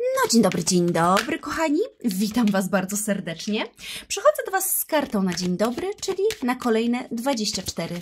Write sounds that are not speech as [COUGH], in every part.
No dzień dobry, dzień dobry kochani, witam Was bardzo serdecznie. Przychodzę do Was z kartą na dzień dobry, czyli na kolejne 24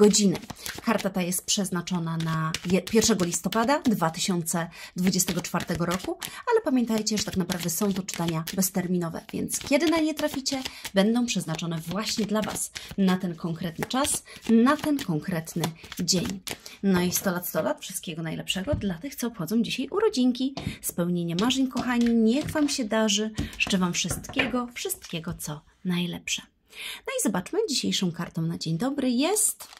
godziny. Karta ta jest przeznaczona na 1 listopada 2024 roku, ale pamiętajcie, że tak naprawdę są to czytania bezterminowe, więc kiedy na nie traficie, będą przeznaczone właśnie dla Was na ten konkretny czas, na ten konkretny dzień. No i 100 lat, 100 lat, wszystkiego najlepszego dla tych, co obchodzą dzisiaj urodzinki. Spełnienie marzeń, kochani, niech Wam się darzy. Życzę Wam wszystkiego, wszystkiego, co najlepsze. No i zobaczmy, dzisiejszą kartą na dzień dobry jest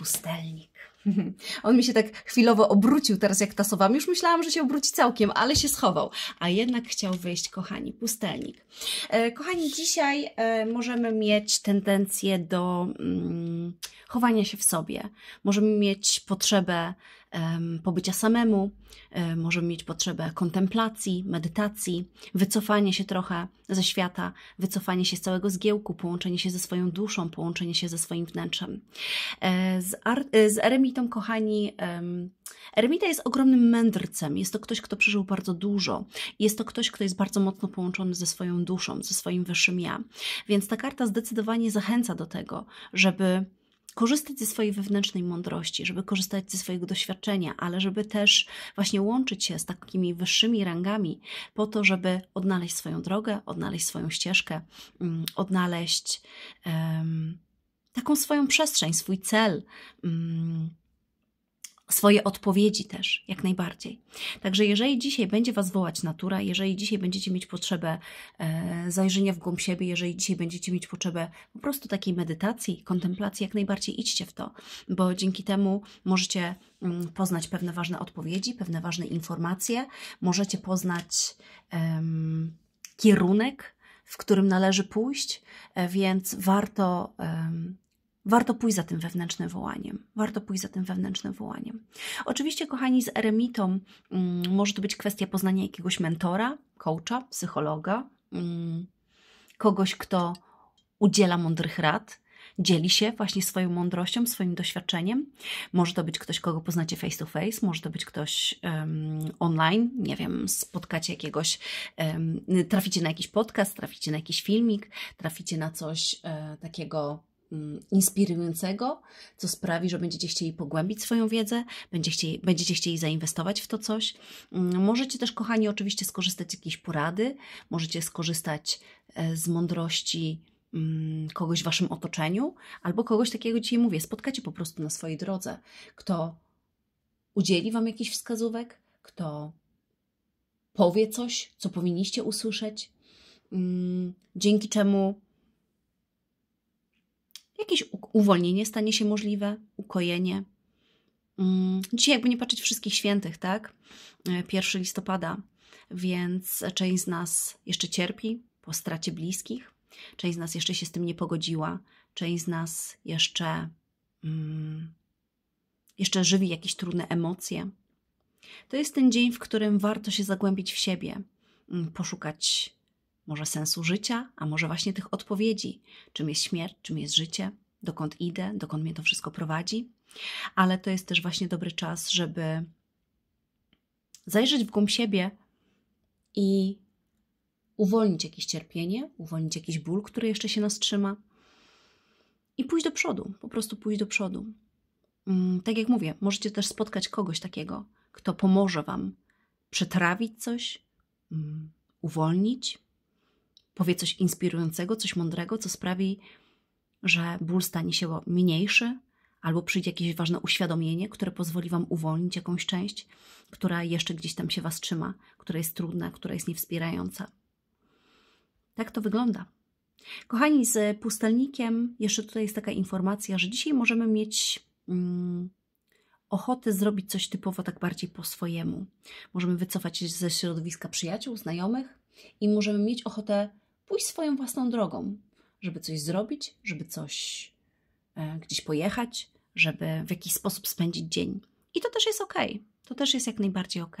pustelnik. [LAUGHS] On mi się tak chwilowo obrócił teraz jak tasowałam, Już myślałam, że się obróci całkiem, ale się schował. A jednak chciał wyjść, kochani, pustelnik. E, kochani, dzisiaj e, możemy mieć tendencję do mm, chowania się w sobie. Możemy mieć potrzebę pobycia samemu, możemy mieć potrzebę kontemplacji, medytacji, wycofanie się trochę ze świata, wycofanie się z całego zgiełku, połączenie się ze swoją duszą, połączenie się ze swoim wnętrzem. E, z, ar- e, z eremitą, kochani, eremita jest ogromnym mędrcem. Jest to ktoś, kto przeżył bardzo dużo. Jest to ktoś, kto jest bardzo mocno połączony ze swoją duszą, ze swoim wyższym ja. Więc ta karta zdecydowanie zachęca do tego, żeby korzystać ze swojej wewnętrznej mądrości, żeby korzystać ze swojego doświadczenia, ale żeby też właśnie łączyć się z takimi wyższymi rangami, po to, żeby odnaleźć swoją drogę, odnaleźć swoją ścieżkę, mm, odnaleźć um, taką swoją przestrzeń, swój cel. Um, swoje odpowiedzi też, jak najbardziej. Także jeżeli dzisiaj będzie Was wołać natura, jeżeli dzisiaj będziecie mieć potrzebę e, zajrzenia w głąb siebie, jeżeli dzisiaj będziecie mieć potrzebę po prostu takiej medytacji, kontemplacji, jak najbardziej idźcie w to, bo dzięki temu możecie mm, poznać pewne ważne odpowiedzi, pewne ważne informacje, możecie poznać em, kierunek, w którym należy pójść, e, więc warto em, Warto pójść za tym wewnętrznym wołaniem. Warto pójść za tym wewnętrznym wołaniem. Oczywiście, kochani, z eremitą um, może to być kwestia poznania jakiegoś mentora, coacha, psychologa, um, kogoś, kto udziela mądrych rad, dzieli się właśnie swoją mądrością, swoim doświadczeniem. Może to być ktoś, kogo poznacie face to face, może to być ktoś um, online, nie wiem, spotkacie jakiegoś, um, traficie na jakiś podcast, traficie na jakiś filmik, traficie na coś e, takiego Mm, inspirującego, co sprawi, że będziecie chcieli pogłębić swoją wiedzę, będziecie chcieli, będziecie chcieli zainwestować w to coś. Mm, możecie też, kochani, oczywiście skorzystać z jakiejś porady, możecie skorzystać e, z mądrości mm, kogoś w waszym otoczeniu, albo kogoś takiego dzisiaj mówię, spotkacie po prostu na swojej drodze, kto udzieli wam jakichś wskazówek, kto powie coś, co powinniście usłyszeć, dzięki czemu jakieś uwolnienie stanie się możliwe, ukojenie. Mm, dzisiaj jakby nie patrzeć wszystkich świętych, tak? 1 e, listopada, więc część z nas jeszcze cierpi po stracie bliskich, część z nas jeszcze się z tym nie pogodziła, część z nas jeszcze, mm, jeszcze żywi jakieś trudne emocje. To jest ten dzień, w którym warto się zagłębić w siebie, mm, poszukać może sensu życia, a może właśnie tych odpowiedzi, czym jest śmierć, czym jest życie, dokąd idę, dokąd mnie to wszystko prowadzi. Ale to jest też właśnie dobry czas, żeby zajrzeć w głąb siebie i uwolnić jakieś cierpienie, uwolnić jakiś ból, który jeszcze się nas trzyma i pójść do przodu, po prostu pójść do przodu. Mm, tak jak mówię, możecie też spotkać kogoś takiego, kto pomoże Wam przetrawić coś, mm, uwolnić, powie coś inspirującego, coś mądrego, co sprawi, że ból stanie się mniejszy, albo przyjdzie jakieś ważne uświadomienie, które pozwoli Wam uwolnić jakąś część, która jeszcze gdzieś tam się Was trzyma, która jest trudna, która jest niewspierająca. Tak to wygląda. Kochani, z pustelnikiem jeszcze tutaj jest taka informacja, że dzisiaj możemy mieć mm, ochotę zrobić coś typowo tak bardziej po swojemu. Możemy wycofać się ze środowiska przyjaciół, znajomych i możemy mieć ochotę pójść swoją własną drogą, żeby coś zrobić, żeby coś e, gdzieś pojechać, żeby w jakiś sposób spędzić dzień. I to też jest ok. To też jest jak najbardziej ok.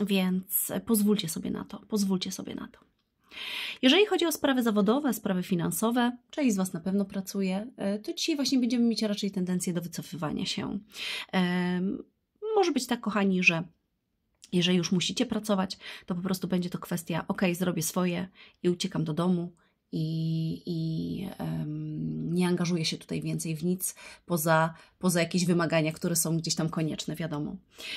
Więc e, pozwólcie sobie na to. Pozwólcie sobie na to. Jeżeli chodzi o sprawy zawodowe, sprawy finansowe, część z Was na pewno pracuje, e, to dzisiaj właśnie będziemy mieć raczej tendencję do wycofywania się. Może być tak, kochani, że jeżeli już musicie pracować, to po prostu będzie to kwestia: OK, zrobię swoje i uciekam do domu. I, i um, nie angażuję się tutaj więcej w nic poza, poza jakieś wymagania, które są gdzieś tam konieczne, wiadomo.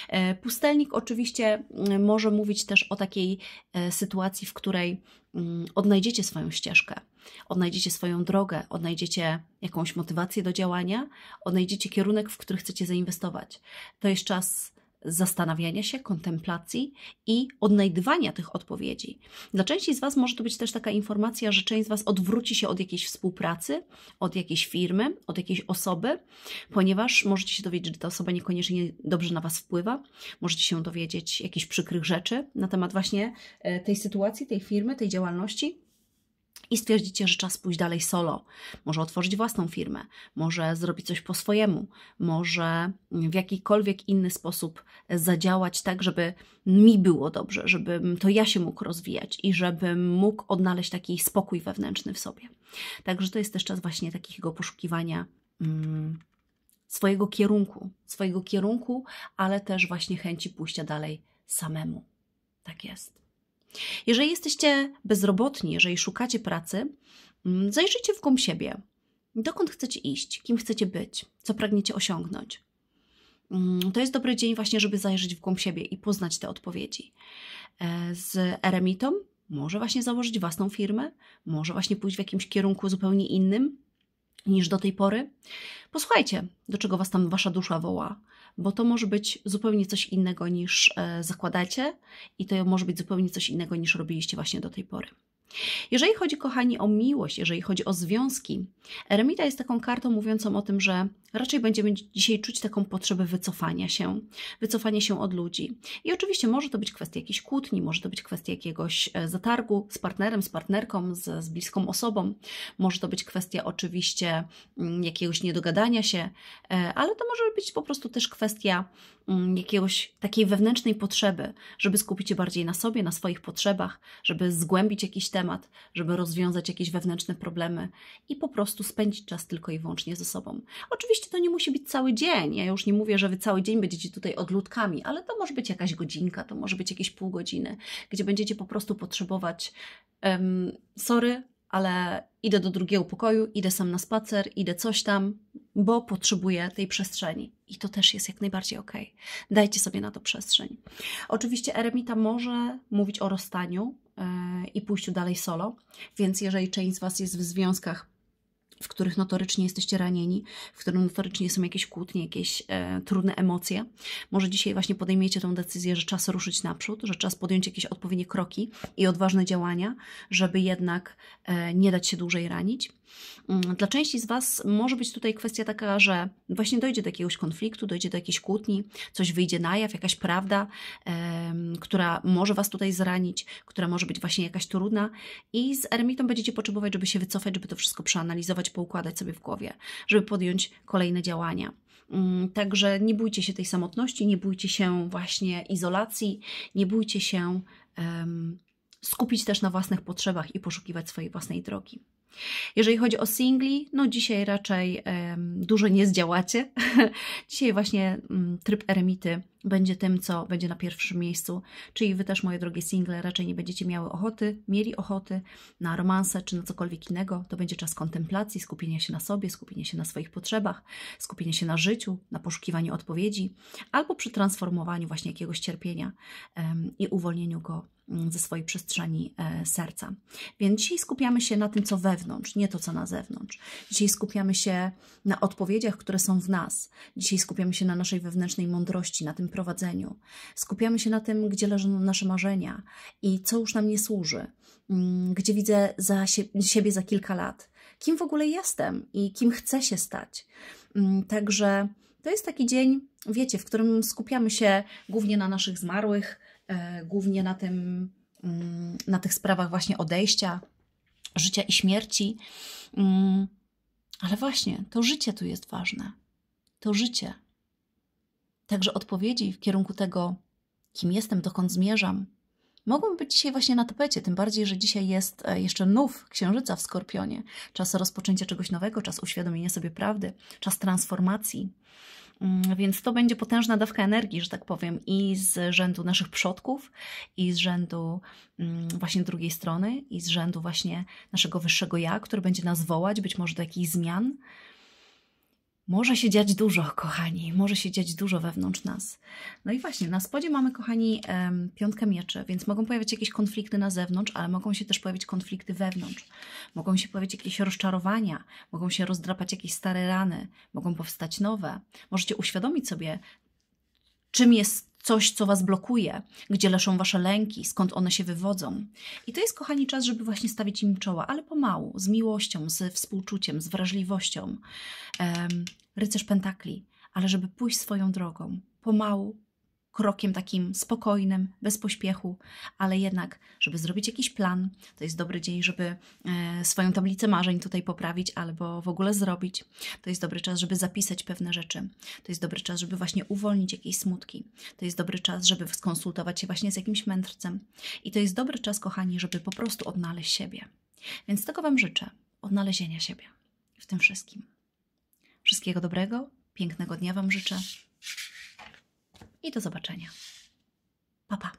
E, pustelnik oczywiście mm, może mówić też o takiej e, sytuacji, w której mm, odnajdziecie swoją ścieżkę, odnajdziecie swoją drogę, odnajdziecie jakąś motywację do działania, odnajdziecie kierunek, w który chcecie zainwestować. To jest czas zastanawiania się, kontemplacji i odnajdywania tych odpowiedzi. Dla części z Was może to być też taka informacja, że część z Was odwróci się od jakiejś współpracy, od jakiejś firmy, od jakiejś osoby, ponieważ możecie się dowiedzieć, że ta osoba niekoniecznie dobrze na Was wpływa, możecie się dowiedzieć jakichś przykrych rzeczy na temat właśnie e, tej sytuacji, tej firmy, tej działalności i stwierdzicie, że czas pójść dalej solo. Może otworzyć własną firmę, może zrobić coś po swojemu, może w jakikolwiek inny sposób zadziałać tak, żeby mi było dobrze, żebym to ja się mógł rozwijać i żebym mógł odnaleźć taki spokój wewnętrzny w sobie. Także to jest też czas właśnie takiego poszukiwania. Mm, swojego kierunku, swojego kierunku, ale też właśnie chęci pójścia dalej samemu. Tak jest. Jeżeli jesteście bezrobotni, jeżeli szukacie pracy, mm, zajrzyjcie w głąb siebie. Dokąd chcecie iść? Kim chcecie być? Co pragniecie osiągnąć? Mm, to jest dobry dzień właśnie, żeby zajrzeć w głąb siebie i poznać te odpowiedzi. E, z eremitą może właśnie założyć własną firmę, może właśnie pójść w jakimś kierunku zupełnie innym, niż do tej pory. Posłuchajcie, do czego Was tam Wasza dusza woła, bo to może być zupełnie coś innego niż e, zakładacie i to może być zupełnie coś innego niż robiliście właśnie do tej pory. Jeżeli chodzi, kochani, o miłość, jeżeli chodzi o związki, Eremita jest taką kartą mówiącą o tym, że raczej będziemy dzisiaj czuć taką potrzebę wycofania się, wycofania się od ludzi. I oczywiście może to być kwestia jakiejś kłótni, może to być kwestia jakiegoś e, zatargu z partnerem, z partnerką, z, z bliską osobą, może to być kwestia oczywiście mm, jakiegoś niedogadania się, e, ale to może być po prostu też kwestia mm, jakiegoś takiej wewnętrznej potrzeby, żeby skupić się bardziej na sobie, na swoich potrzebach, żeby zgłębić jakiś temat, żeby rozwiązać jakieś wewnętrzne problemy i po prostu spędzić czas tylko i wyłącznie ze sobą. Oczywiście Oczywiście to nie musi być cały dzień. Ja już nie mówię, że wy cały dzień będziecie tutaj odludkami, ale to może być jakaś godzinka, to może być jakieś pół godziny, gdzie będziecie po prostu potrzebować um, sorry, ale idę do drugiego pokoju, idę sam na spacer, idę coś tam, bo potrzebuję tej przestrzeni. I to też jest jak najbardziej ok. Dajcie sobie na to przestrzeń. Oczywiście eremita może mówić o rozstaniu, e, i pójściu dalej solo. Więc jeżeli część z Was jest w związkach w których notorycznie jesteście ranieni, w których notorycznie są jakieś kłótnie, jakieś e, trudne emocje. Może dzisiaj właśnie podejmiecie tą decyzję, że czas ruszyć naprzód, że czas podjąć jakieś odpowiednie kroki i odważne działania, żeby jednak e, nie dać się dłużej ranić. Mm, dla części z Was może być tutaj kwestia taka, że właśnie dojdzie do jakiegoś konfliktu, dojdzie do jakiejś kłótni, coś wyjdzie na jaw, jakaś prawda, która może Was tutaj zranić, która może być właśnie jakaś trudna i z ermitą będziecie potrzebować, żeby się wycofać, żeby to wszystko przeanalizować, poukładać sobie w głowie, żeby podjąć kolejne działania. Mm, także nie bójcie się tej samotności, nie bójcie się właśnie izolacji, nie bójcie się um, skupić też na własnych potrzebach i poszukiwać swojej własnej drogi. Jeżeli chodzi o singli, no dzisiaj raczej um, dużo nie zdziałacie. [LAUGHS] dzisiaj właśnie um, tryb eremity będzie tym, co będzie na pierwszym miejscu, czyli Wy też, moje drogie single, raczej nie będziecie miały ochoty, mieli ochoty na romanse czy na cokolwiek innego. To będzie czas kontemplacji, skupienia się na sobie, skupienia się na swoich potrzebach, skupienia się na życiu, na poszukiwaniu odpowiedzi albo przy transformowaniu właśnie jakiegoś cierpienia um, i uwolnieniu go Mm, ze swojej przestrzeni e, serca. Więc dzisiaj skupiamy się na tym, co wewnątrz, nie to, co na zewnątrz. Dzisiaj skupiamy się na odpowiedziach, które są w nas. Dzisiaj skupiamy się na naszej wewnętrznej mądrości, na tym prowadzeniu. Skupiamy się na tym, gdzie leżą nasze marzenia i co już nam nie służy, mm, gdzie widzę za sie siebie za kilka lat, kim w ogóle jestem i kim chcę się stać. Mm, także to jest taki dzień, wiecie, w którym skupiamy się głównie na naszych zmarłych, E, głównie na tym, mm, na tych sprawach właśnie odejścia, życia i śmierci. Mm, ale właśnie, to życie tu jest ważne. To życie. Także odpowiedzi w kierunku tego, kim jestem, dokąd zmierzam, mogą być dzisiaj właśnie na tapecie, tym bardziej, że dzisiaj jest e, jeszcze nów księżyca w Skorpionie. Czas rozpoczęcia czegoś nowego, czas uświadomienia sobie prawdy, czas transformacji. Mm, więc to będzie potężna dawka energii, że tak powiem, i z rzędu naszych przodków, i z rzędu mm, właśnie drugiej strony, i z rzędu właśnie naszego wyższego ja, który będzie nas wołać być może do jakichś zmian, może się dziać dużo, kochani, może się dziać dużo wewnątrz nas. No i właśnie, na spodzie mamy, kochani, piątkę mieczy, więc mogą pojawiać się jakieś konflikty na zewnątrz, ale mogą się też pojawić konflikty wewnątrz. Mogą się pojawić jakieś rozczarowania, mogą się rozdrapać jakieś stare rany, mogą powstać nowe. Możecie uświadomić sobie, czym jest coś, co Was blokuje, gdzie leżą Wasze lęki, skąd one się wywodzą. I to jest, kochani, czas, żeby właśnie stawić im czoła, ale pomału, z miłością, z współczuciem, z wrażliwością rycerz pentakli, ale żeby pójść swoją drogą, pomału, krokiem takim spokojnym, bez pośpiechu, ale jednak, żeby zrobić jakiś plan, to jest dobry dzień, żeby e, swoją tablicę marzeń tutaj poprawić albo w ogóle zrobić. To jest dobry czas, żeby zapisać pewne rzeczy. To jest dobry czas, żeby właśnie uwolnić jakieś smutki. To jest dobry czas, żeby skonsultować się właśnie z jakimś mędrcem. I to jest dobry czas, kochani, żeby po prostu odnaleźć siebie. Więc tego Wam życzę, odnalezienia siebie w tym wszystkim. Wszystkiego dobrego, pięknego dnia Wam życzę i do zobaczenia. Pa, pa.